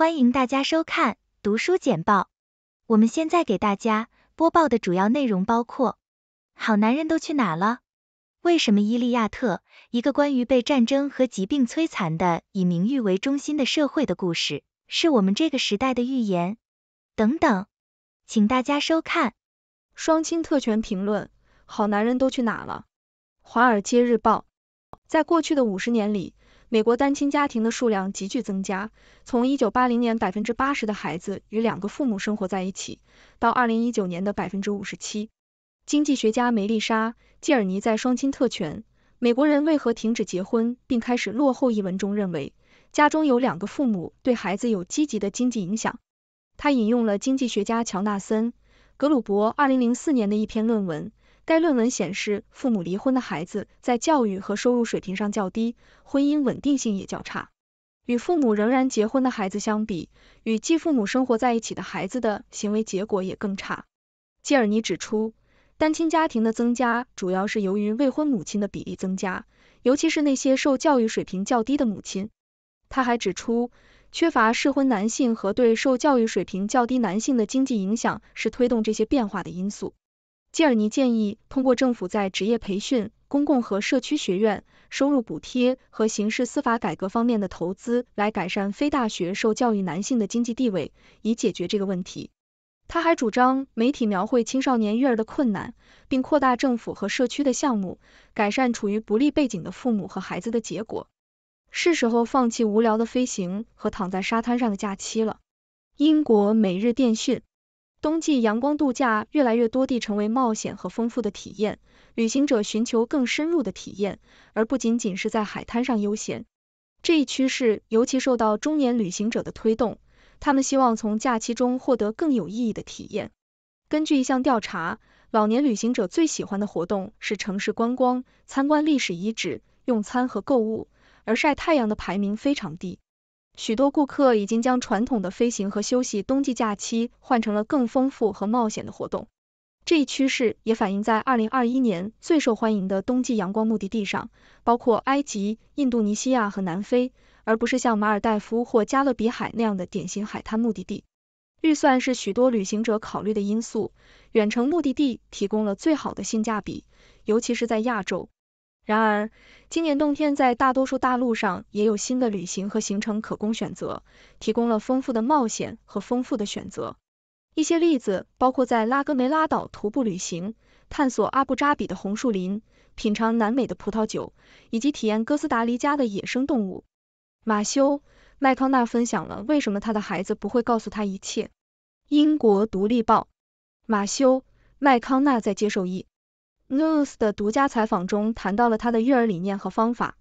欢迎大家收看读书简报。我们现在给大家播报的主要内容包括：好男人都去哪了？为什么《伊利亚特》，一个关于被战争和疾病摧残的、以名誉为中心的社会的故事，是我们这个时代的预言？等等，请大家收看。双亲特权评论：好男人都去哪了？《华尔街日报》在过去的五十年里。美国单亲家庭的数量急剧增加，从一九八零年百分之八十的孩子与两个父母生活在一起，到二零一九年的百分之五十七。经济学家梅丽莎·吉尔尼在《双亲特权：美国人为何停止结婚并开始落后》一文中认为，家中有两个父母对孩子有积极的经济影响。他引用了经济学家乔纳森·格鲁伯二零零四年的一篇论文。该论文显示，父母离婚的孩子在教育和收入水平上较低，婚姻稳定性也较差。与父母仍然结婚的孩子相比，与继父母生活在一起的孩子的行为结果也更差。吉尔尼指出，单亲家庭的增加主要是由于未婚母亲的比例增加，尤其是那些受教育水平较低的母亲。他还指出，缺乏适婚男性和对受教育水平较低男性的经济影响是推动这些变化的因素。吉尔尼建议通过政府在职业培训、公共和社区学院、收入补贴和刑事司法改革方面的投资来改善非大学受教育男性的经济地位，以解决这个问题。他还主张媒体描绘青少年育儿的困难，并扩大政府和社区的项目，改善处于不利背景的父母和孩子的结果。是时候放弃无聊的飞行和躺在沙滩上的假期了。英国每日电讯。冬季阳光度假越来越多地成为冒险和丰富的体验，旅行者寻求更深入的体验，而不仅仅是在海滩上悠闲。这一趋势尤其受到中年旅行者的推动，他们希望从假期中获得更有意义的体验。根据一项调查，老年旅行者最喜欢的活动是城市观光、参观历史遗址、用餐和购物，而晒太阳的排名非常低。许多顾客已经将传统的飞行和休息冬季假期换成了更丰富和冒险的活动。这一趋势也反映在二零二一年最受欢迎的冬季阳光目的地上，包括埃及、印度尼西亚和南非，而不是像马尔代夫或加勒比海那样的典型海滩目的地。预算是许多旅行者考虑的因素，远程目的地提供了最好的性价比，尤其是在亚洲。然而，今年冬天在大多数大陆上也有新的旅行和行程可供选择，提供了丰富的冒险和丰富的选择。一些例子包括在拉格梅拉岛徒步旅行，探索阿布扎比的红树林，品尝南美的葡萄酒，以及体验哥斯达黎加的野生动物。马修·麦康纳分享了为什么他的孩子不会告诉他一切。英国独立报，马修·麦康纳在接受一 News 的独家采访中谈到了他的育儿理念和方法。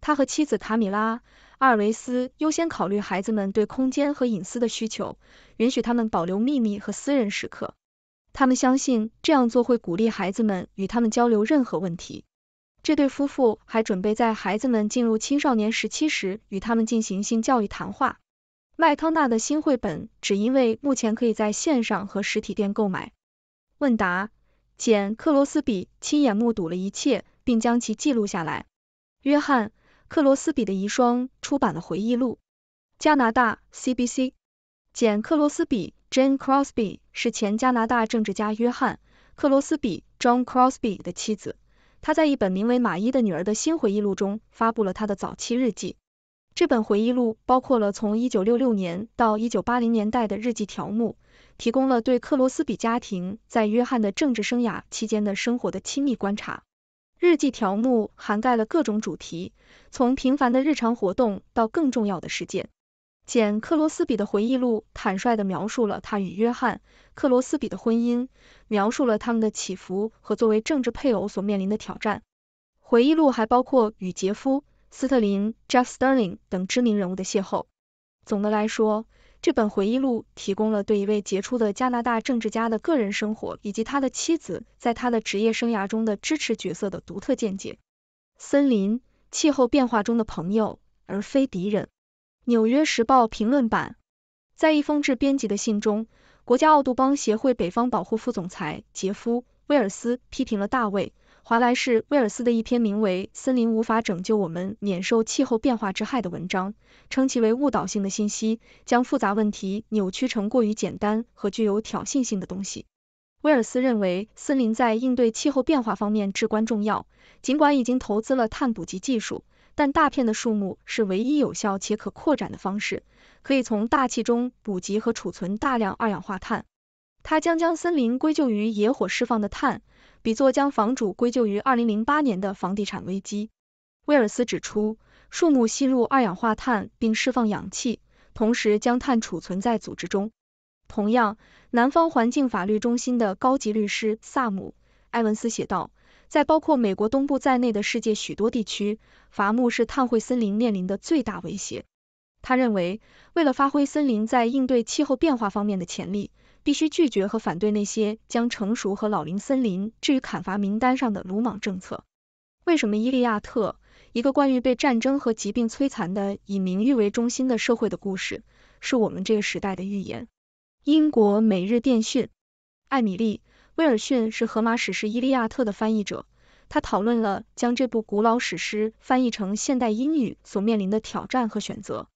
他和妻子卡米拉·阿尔维斯优先考虑孩子们对空间和隐私的需求，允许他们保留秘密和私人时刻。他们相信这样做会鼓励孩子们与他们交流任何问题。这对夫妇还准备在孩子们进入青少年时期时与他们进行性教育谈话。麦康纳的新绘本只因为目前可以在线上和实体店购买。问答。简·克罗斯比亲眼目睹了一切，并将其记录下来。约翰·克罗斯比的遗孀出版了回忆录。加拿大 CBC。简·克罗斯比 （Jane Crosby） 是前加拿大政治家约翰·克罗斯比 （John Crosby） 的妻子。他在一本名为《马伊的女儿》的新回忆录中发布了他的早期日记。这本回忆录包括了从一九六六年到一九八零年代的日记条目，提供了对克罗斯比家庭在约翰的政治生涯期间的生活的亲密观察。日记条目涵盖了各种主题，从平凡的日常活动到更重要的事件。简克罗斯比的回忆录坦率地描述了他与约翰克罗斯比的婚姻，描述了他们的起伏和作为政治配偶所面临的挑战。回忆录还包括与杰夫。斯特林 （Jeff Sterling） 等知名人物的邂逅。总的来说，这本回忆录提供了对一位杰出的加拿大政治家的个人生活以及他的妻子在他的职业生涯中的支持角色的独特见解。森林气候变化中的朋友而非敌人。《纽约时报》评论版在一封致编辑的信中，国家奥杜邦协会北方保护副总裁杰夫·威尔斯批评了大卫。华莱士·威尔斯的一篇名为《森林无法拯救我们免受气候变化之害》的文章，称其为误导性的信息，将复杂问题扭曲成过于简单和具有挑衅性的东西。威尔斯认为，森林在应对气候变化方面至关重要，尽管已经投资了碳捕集技术，但大片的树木是唯一有效且可扩展的方式，可以从大气中捕集和储存大量二氧化碳。他将将森林归咎于野火释放的碳，比作将房主归咎于二零零八年的房地产危机。威尔斯指出，树木吸入二氧化碳并释放氧气，同时将碳储存在组织中。同样，南方环境法律中心的高级律师萨姆·埃文斯写道，在包括美国东部在内的世界许多地区，伐木是碳汇森林面临的最大威胁。他认为，为了发挥森林在应对气候变化方面的潜力，必须拒绝和反对那些将成熟和老龄森林置于砍伐名单上的鲁莽政策。为什么《伊利亚特》，一个关于被战争和疾病摧残的以名誉为中心的社会的故事，是我们这个时代的预言？英国《每日电讯》艾米丽·威尔逊是荷马史诗《伊利亚特》的翻译者，他讨论了将这部古老史诗翻译成现代英语所面临的挑战和选择。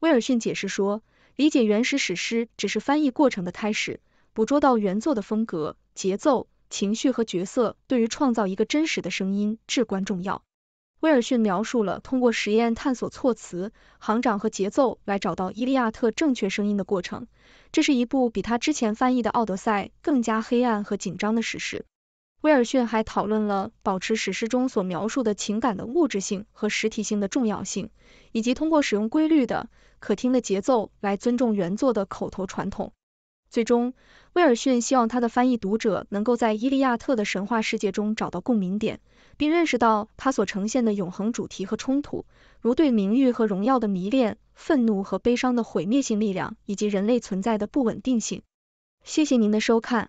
威尔逊解释说，理解原始史诗只是翻译过程的开始，捕捉到原作的风格、节奏、情绪和角色，对于创造一个真实的声音至关重要。威尔逊描述了通过实验探索措辞、行长和节奏来找到《伊利亚特》正确声音的过程。这是一部比他之前翻译的《奥德赛》更加黑暗和紧张的史诗。威尔逊还讨论了保持史诗中所描述的情感的物质性和实体性的重要性，以及通过使用规律的、可听的节奏来尊重原作的口头传统。最终，威尔逊希望他的翻译读者能够在《伊利亚特》的神话世界中找到共鸣点，并认识到他所呈现的永恒主题和冲突，如对名誉和荣耀的迷恋、愤怒和悲伤的毁灭性力量，以及人类存在的不稳定性。谢谢您的收看。